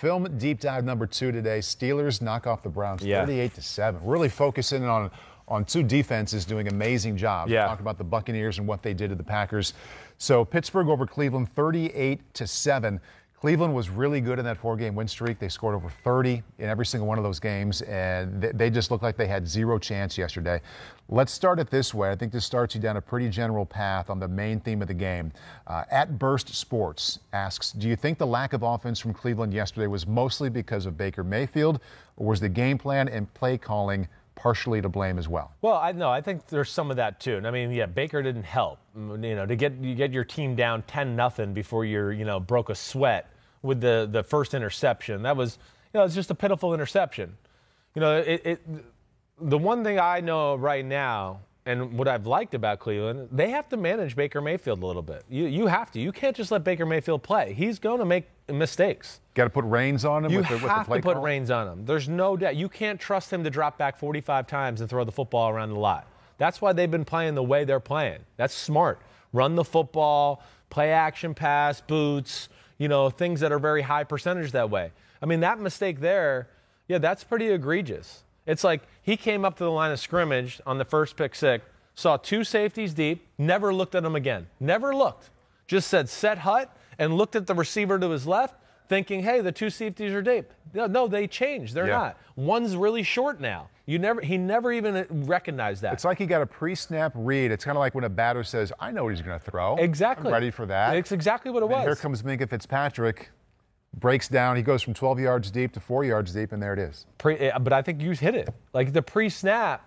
Film deep dive number two today. Steelers knock off the Browns yeah. 38 to 7. Really focusing on on two defenses doing amazing job. Yeah. Talking about the Buccaneers and what they did to the Packers. So Pittsburgh over Cleveland 38 to 7. Cleveland was really good in that four game win streak. They scored over 30 in every single one of those games, and they just looked like they had zero chance yesterday. Let's start it this way. I think this starts you down a pretty general path on the main theme of the game. Uh, at Burst Sports asks Do you think the lack of offense from Cleveland yesterday was mostly because of Baker Mayfield, or was the game plan and play calling partially to blame as well? Well, I know I think there's some of that too. And I mean, yeah, Baker didn't help. Mm, you know, to get you get your team down ten nothing before you're you know broke a sweat with the the first interception. That was you know it's just a pitiful interception. You know, it, it the one thing I know right now and what I've liked about Cleveland, they have to manage Baker Mayfield a little bit. You you have to. You can't just let Baker Mayfield play. He's going to make mistakes. Got to put reins on him. You with the, have with the play to put call. reins on him. There's no doubt. You can't trust him to drop back 45 times and throw the football around the lot. That's why they've been playing the way they're playing. That's smart. Run the football, play action pass, boots. You know things that are very high percentage that way. I mean that mistake there. Yeah, that's pretty egregious. It's like he came up to the line of scrimmage on the first pick six, saw two safeties deep, never looked at them again. Never looked. Just said set hut and looked at the receiver to his left, thinking, hey, the two safeties are deep. No, no they changed. They're yeah. not. One's really short now. You never he never even uh, recognized that. It's like he got a pre-snap read. It's kind of like when a batter says, "I know what he's going to throw." Exactly. I'm ready for that. It's exactly what it and was. Here comes Minka Fitzpatrick breaks down. He goes from 12 yards deep to four yards deep, and there it is. Pre, eh, but I think you hit it. Like the pre snap,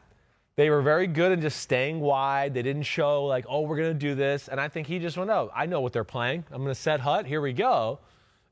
they were very good in just staying wide. They didn't show, like, oh, we're going to do this. And I think he just went, oh, I know what they're playing. I'm going to set hut. Here we go.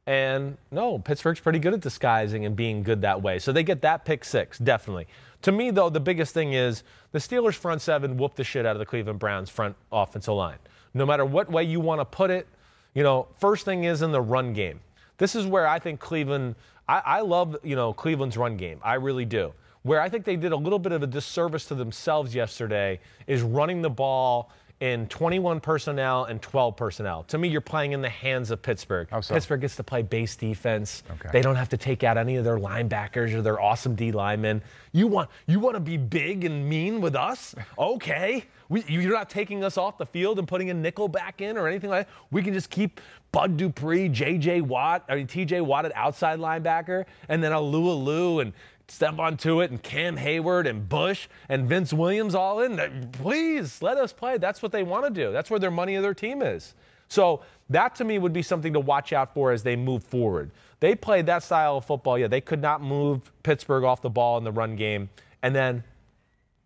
And no, Pittsburgh's pretty good at disguising and being good that way. So they get that pick six, definitely. To me, though, the biggest thing is the Steelers' front seven whooped the shit out of the Cleveland Browns' front offensive line. No matter what way you want to put it, you know, first thing is in the run game. This is where I think Cleveland. I, I love you know Cleveland's run game. I really do. Where I think they did a little bit of a disservice to themselves yesterday is running the ball in 21 personnel and 12 personnel. To me, you're playing in the hands of Pittsburgh. So? Pittsburgh gets to play base defense. Okay. They don't have to take out any of their linebackers or their awesome D linemen. You want you want to be big and mean with us? Okay. We, you're not taking us off the field and putting a nickel back in or anything like that. We can just keep Bud Dupree, J.J. Watt, I mean T.J. Watt at outside linebacker, and then Alualu and Stephon Tuitt and Cam Hayward and Bush and Vince Williams all in. Please let us play. That's what they want to do. That's where their money of their team is. So that to me would be something to watch out for as they move forward. They played that style of football. Yeah, they could not move Pittsburgh off the ball in the run game. And then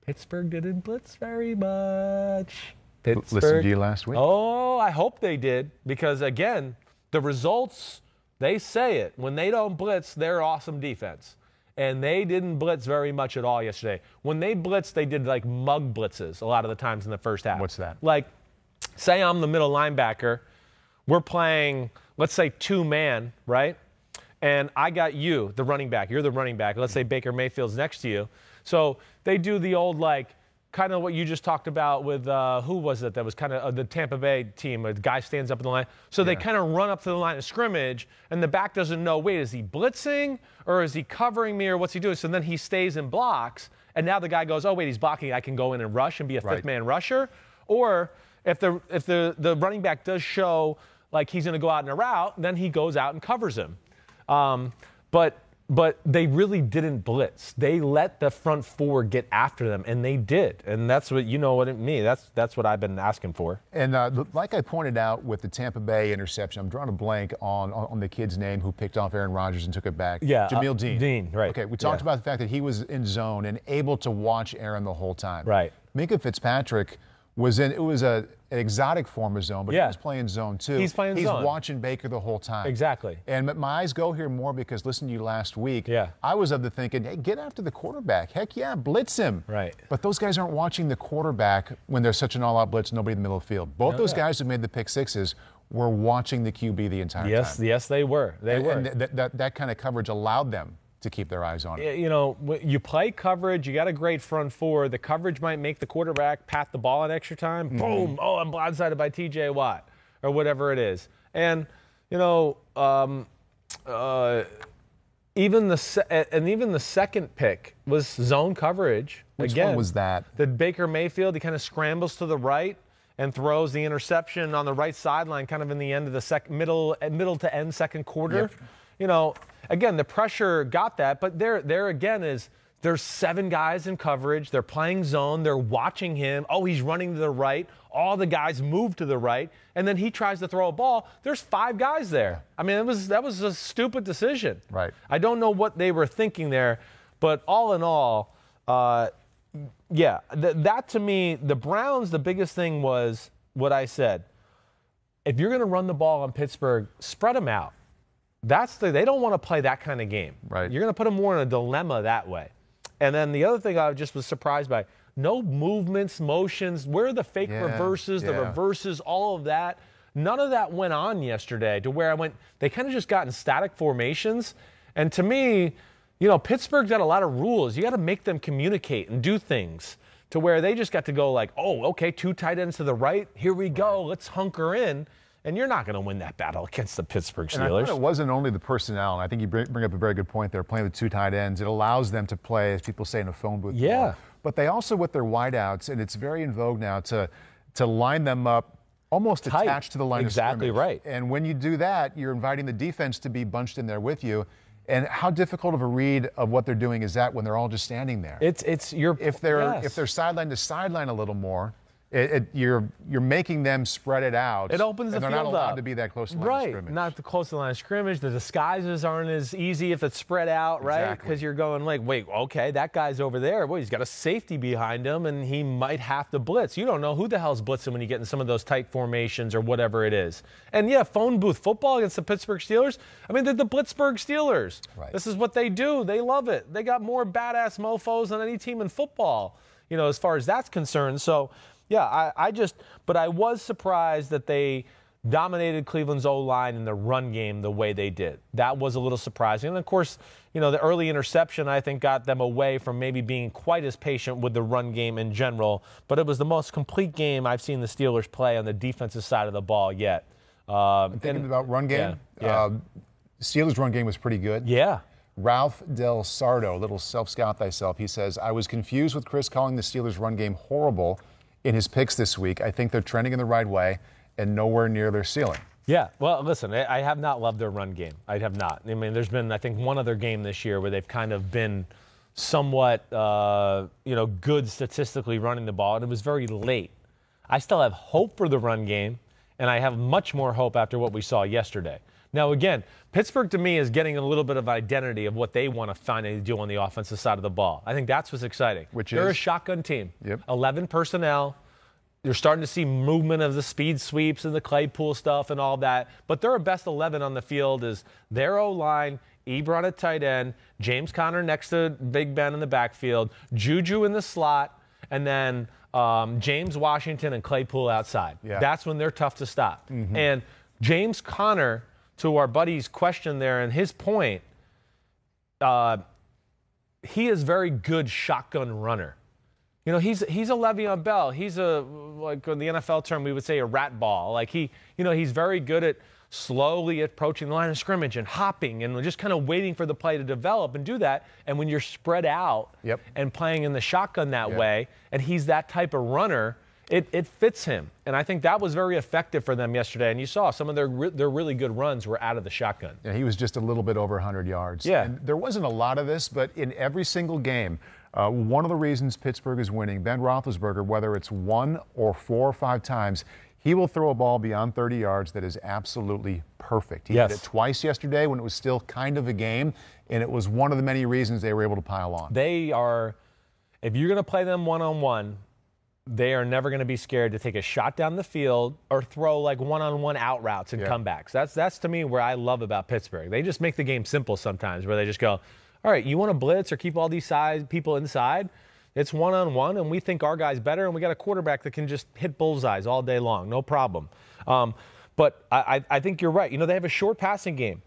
Pittsburgh didn't blitz very much. Listen to you last week. Oh, I hope they did because again, the results they say it. When they don't blitz, they're awesome defense and they didn't blitz very much at all yesterday. When they blitzed, they did like mug blitzes a lot of the times in the first half. What's that? Like, say I'm the middle linebacker, we're playing, let's say, two man, right? And I got you, the running back. You're the running back. Let's say Baker Mayfield's next to you. So they do the old like, kind of what you just talked about with uh, who was it that was kind of uh, the Tampa Bay team. A guy stands up in the line, so yeah. they kind of run up to the line of scrimmage, and the back doesn't know. Wait, is he blitzing or is he covering me or what's he doing? So then he stays and blocks, and now the guy goes, oh wait, he's blocking. I can go in and rush and be a right. fifth man rusher, or if the if the the running back does show like he's going to go out in a route, then he goes out and covers him. Um, but but they really didn't blitz. They let the front four get after them, and they did. And that's what you know what it mean. That's that's what I've been asking for. And uh, like I pointed out with the Tampa Bay interception, I'm drawing a blank on on the kid's name who picked off Aaron Rodgers and took it back. Yeah, uh, Jameel uh, Dean. Dean, right? Okay, we talked yeah. about the fact that he was in zone and able to watch Aaron the whole time. Right. Minka Fitzpatrick was in it was a an exotic form of zone, but yeah. he was playing zone too. He's playing He's zone. watching Baker the whole time. Exactly. And my eyes go here more because listen to you last week. Yeah. I was of the thinking, hey, get after the quarterback. Heck yeah, blitz him. Right. But those guys aren't watching the quarterback when there's such an all-out blitz, nobody in the middle of the field. Both no, those yeah. guys who made the pick sixes were watching the QB the entire yes, time. Yes, yes, they were. They and, were. And th- th- that kind of coverage allowed them to keep their eyes on it. You know, you play coverage, you got a great front four. The coverage might make the quarterback pat the ball an extra time. Mm-hmm. Boom! Oh, I'm blindsided by TJ Watt or whatever it is. And, you know, um, uh, even the se- and even the second pick was zone coverage. Which Again, one was that? That Baker Mayfield he kind of scrambles to the right and throws the interception on the right sideline, kind of in the end of the sec- middle middle to end second quarter. Yep. You know, again, the pressure got that, but there, there again is there's seven guys in coverage. They're playing zone. They're watching him. Oh, he's running to the right. All the guys move to the right, and then he tries to throw a ball. There's five guys there. I mean, it was that was a stupid decision. Right. I don't know what they were thinking there, but all in all, uh, yeah, th- that to me, the Browns, the biggest thing was what I said. If you're going to run the ball on Pittsburgh, spread them out. That's the they don't want to play that kind of game. Right. You're going to put them more in a dilemma that way. And then the other thing I just was surprised by: no movements, motions. Where are the fake yeah, reverses, yeah. the reverses, all of that? None of that went on yesterday. To where I went, they kind of just got in static formations. And to me, you know, Pittsburgh's got a lot of rules. You got to make them communicate and do things to where they just got to go like, oh, okay, two tight ends to the right. Here we go. Let's hunker in and you're not going to win that battle against the Pittsburgh Steelers. it wasn't only the personnel, and I think you bring up a very good point there. Playing with two tight ends, it allows them to play, as people say in a phone booth. Yeah. Ball, but they also with their wideouts, and it's very in vogue now to to line them up almost Tight. attached to the line exactly of scrimmage. right. And when you do that, you're inviting the defense to be bunched in there with you. And how difficult of a read of what they're doing is that when they're all just standing there? It's it's your if they're yes. if they're sideline to sideline a little more, it, it, you're you're making them spread it out. It opens the they're not allowed up. to be that close to the line right. of scrimmage. Not the close to the line of scrimmage. The disguises aren't as easy if it's spread out, right? Because exactly. you're going like, wait, okay, that guy's over there. Boy, he's got a safety behind him, and he might have to blitz. You don't know who the hell's blitzing when you get in some of those tight formations or whatever it is. And yeah, phone booth football against the Pittsburgh Steelers. I mean, they're the Blitzburg Steelers. Right. This is what they do. They love it. They got more badass mofo's than any team in football you know, as far as that's concerned. So, yeah, I, I just, but I was surprised that they dominated Cleveland's O line in the run game the way they did. That was a little surprising. And of course, you know, the early interception, I think, got them away from maybe being quite as patient with the run game in general. But it was the most complete game I've seen the Steelers play on the defensive side of the ball yet. Uh, thinking and, about run game. Yeah, yeah. Um, uh, Steelers' run game was pretty good. Yeah, Ralph Del Sardo, little self scout thyself, he says, I was confused with Chris calling the Steelers' run game horrible in his picks this week. I think they're trending in the right way and nowhere near their ceiling. Yeah, well, listen, I have not loved their run game. I have not. I mean, there's been, I think, one other game this year where they've kind of been somewhat, uh, you know, good statistically running the ball, and it was very late. I still have hope for the run game, and I have much more hope after what we saw yesterday. Now, again, Pittsburgh to me is getting a little bit of identity of what they want to finally do on the offensive side of the ball. I think that's what's exciting. Which they're is? a shotgun team. Yep. 11 personnel. You're starting to see movement of the speed sweeps and the Claypool stuff and all that. But their best 11 on the field is their O line, Ebron at tight end, James Conner next to Big Ben in the backfield, Juju in the slot, and then um, James Washington and Claypool outside. Yeah. That's when they're tough to stop. Mm-hmm. And James Conner to our buddy's question there and his point, uh, he is very good shotgun runner. You know, he's he's a Le'Veon Bell. He's a like in the NFL term we would say a rat ball. Like he, you know, he's very good at slowly approaching the line of scrimmage and hopping and just kind of waiting for the play to develop and do that. And when you're spread out yep. and playing in the shotgun that yep. way, and he's that type of runner, it, it fits him. And I think that was very effective for them yesterday. And you saw some of their re- their really good runs were out of the shotgun. Yeah, he was just a little bit over 100 yards. Yeah. And there wasn't a lot of this, but in every single game, uh, one of the reasons Pittsburgh is winning, Ben Roethlisberger, whether it's one or four or five times, he will throw a ball beyond 30 yards that is absolutely perfect. He yes. did it twice yesterday when it was still kind of a game, and it was one of the many reasons they were able to pile on. They are, if you're going to play them one on one, they are never going to be scared to take a shot down the field or throw like one-on-one out routes and yeah. comebacks. That's that's to me where I love about Pittsburgh. They just make the game simple sometimes, where they just go, "All right, you want to blitz or keep all these size people inside? It's one-on-one, and we think our guy's better, and we got a quarterback that can just hit bullseyes all day long, no problem." Um, but I, I think you're right. You know, they have a short passing game,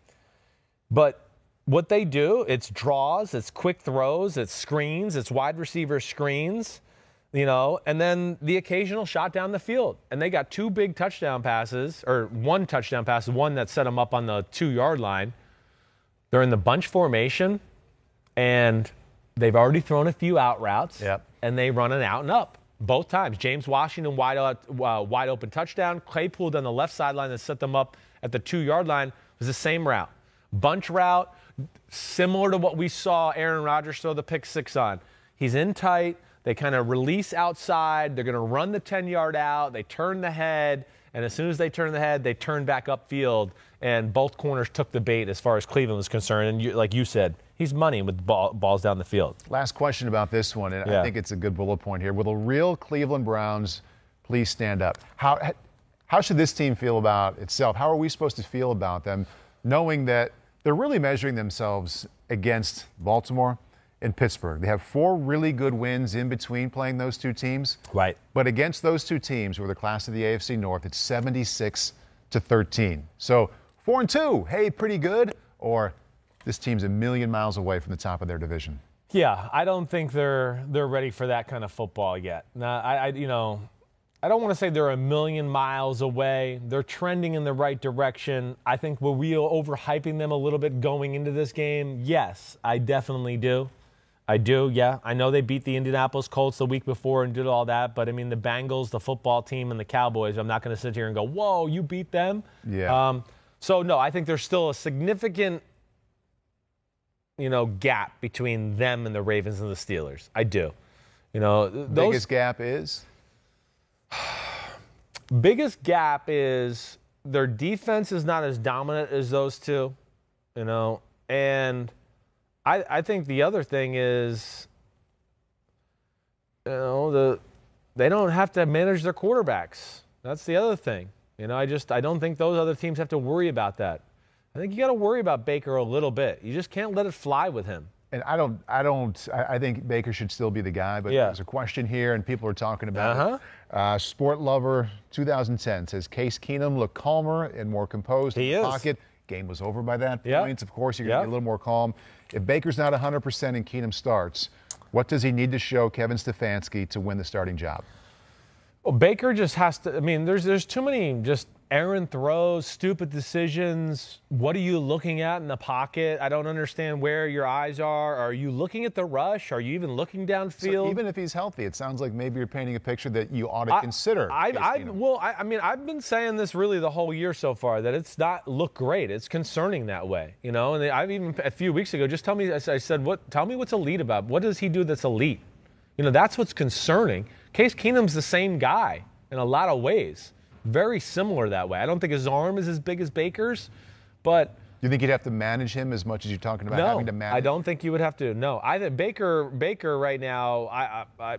but what they do, it's draws, it's quick throws, it's screens, it's wide receiver screens you know, and then the occasional shot down the field. And they got two big touchdown passes, or one touchdown pass, one that set them up on the two yard line. They're in the bunch formation, and they've already thrown a few out routes, yep. and they run an out and up both times. James Washington wide, out, uh, wide open touchdown. Claypool down the left sideline that set them up at the two yard line was the same route. Bunch route, similar to what we saw Aaron Rodgers throw the pick six on. He's in tight they kind of release outside. They're going to run the 10 yard out. They turn the head. And as soon as they turn the head, they turn back upfield. And both corners took the bait as far as Cleveland was concerned. And you, like you said, he's money with ball, balls down the field. Last question about this one, and yeah. I think it's a good bullet point here. Will the real Cleveland Browns please stand up? How, how should this team feel about itself? How are we supposed to feel about them, knowing that they're really measuring themselves against Baltimore, in Pittsburgh. They have four really good wins in between playing those two teams. Right. But against those two teams, are the class of the AFC North, it's 76 to 13. So four and two, hey, pretty good. Or this team's a million miles away from the top of their division. Yeah, I don't think they're they're ready for that kind of football yet. Now, I, I you know, I don't want to say they're a million miles away. They're trending in the right direction. I think were we overhyping them a little bit going into this game? Yes, I definitely do. I do, yeah. I know they beat the Indianapolis Colts the week before and did all that, but I mean, the Bengals, the football team, and the Cowboys, I'm not going to sit here and go, whoa, you beat them? Yeah. Um, so, no, I think there's still a significant, you know, gap between them and the Ravens and the Steelers. I do. You know, biggest gap is? biggest gap is their defense is not as dominant as those two, you know, and – I, I think the other thing is, you know, the they don't have to manage their quarterbacks. That's the other thing. You know, I just I don't think those other teams have to worry about that. I think you got to worry about Baker a little bit. You just can't let it fly with him. And I don't, I don't, I think Baker should still be the guy, but yeah. there's a question here, and people are talking about uh-huh. it. Uh, Sport Lover 2010 says Case Keenum looked calmer and more composed he in the is. pocket game was over by that yep. point. Of course, you're going to be a little more calm. If Baker's not 100% and Keenum starts, what does he need to show Kevin Stefanski to win the starting job? Well, Baker just has to. I mean, there's there's too many just Aaron throws, stupid decisions. What are you looking at in the pocket? I don't understand where your eyes are. Are you looking at the rush? Are you even looking downfield? So even if he's healthy, it sounds like maybe you're painting a picture that you ought to I, consider. I, I well, I, I, mean, I've been saying this really the whole year so far that it's not look great. It's concerning that way, you know. And I've even a few weeks ago just tell me I said, what? Tell me what's elite about? What does he do that's elite? You know, that's what's concerning. Case Keenum's the same guy in a lot of ways very similar that way. I don't think his arm is as big as Baker's, but. You think you'd have to manage him as much as you're talking about no, having to manage? I don't think you would have to. No, I think Baker Baker right now, I, I, I,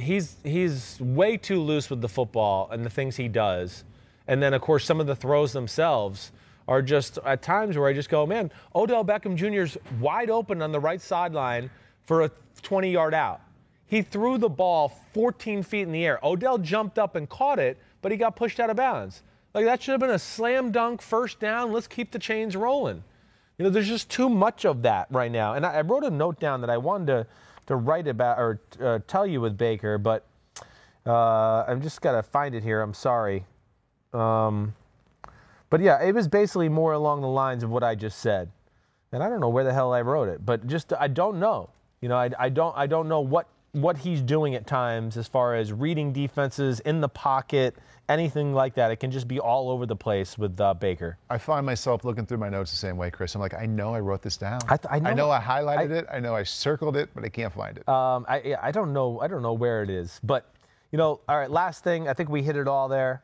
he's he's way too loose with the football and the things he does, and then of course some of the throws themselves are just at times where I just go, man, Odell Beckham Jr.'s wide open on the right sideline for a 20 yard out. He threw the ball 14 feet in the air. Odell jumped up and caught it but he got pushed out of bounds. Like that should have been a slam dunk first down. Let's keep the chains rolling. You know, there's just too much of that right now. And I, I wrote a note down that I wanted to to write about or uh, tell you with Baker, but uh, I'm just gotta find it here. I'm sorry. Um, but yeah, it was basically more along the lines of what I just said. And I don't know where the hell I wrote it, but just I don't know. You know, I, I don't I don't know what what he's doing at times as far as reading defenses in the pocket, anything like that. It can just be all over the place with uh, Baker. I find myself looking through my notes the same way, Chris. I'm like, I know I wrote this down. I, th- I, know, I know, I highlighted I, it. I know I circled it, but I can't find it. Um, I I don't know. I don't know where it is. But you know, all right. Last thing, I think we hit it all there.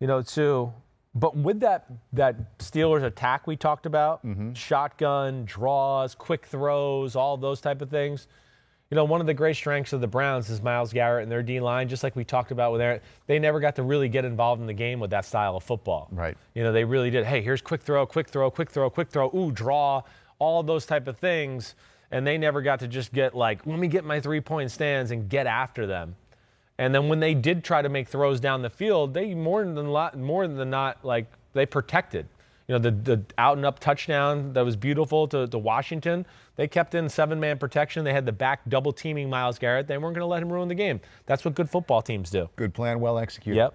You know, too. But with that that Steelers attack we talked about, mm-hmm. shotgun draws, quick throws, all those type of things you know, one of the great strengths of the Browns is Miles Garrett and their D line, just like we talked about with Aaron. They never got to really get involved in the game with that style of football. Right. You know, they really did. Hey, here's quick throw, quick throw, quick throw, quick throw, ooh, draw, all those type of things. And they never got to just get like, let me get my three point stands and get after them. And then when they did try to make throws down the field, they more than lot, more than not like they protected you know, the, the out and up touchdown that was beautiful to, to Washington. They kept in seven man protection. They had the back double teaming Miles Garrett. They weren't going to let him ruin the game. That's what good football teams do. Good plan, well executed. Yep.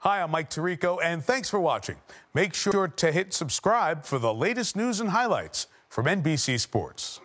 Hi, I'm Mike Tirico, and thanks for watching. Make sure to hit subscribe for the latest news and highlights from NBC Sports.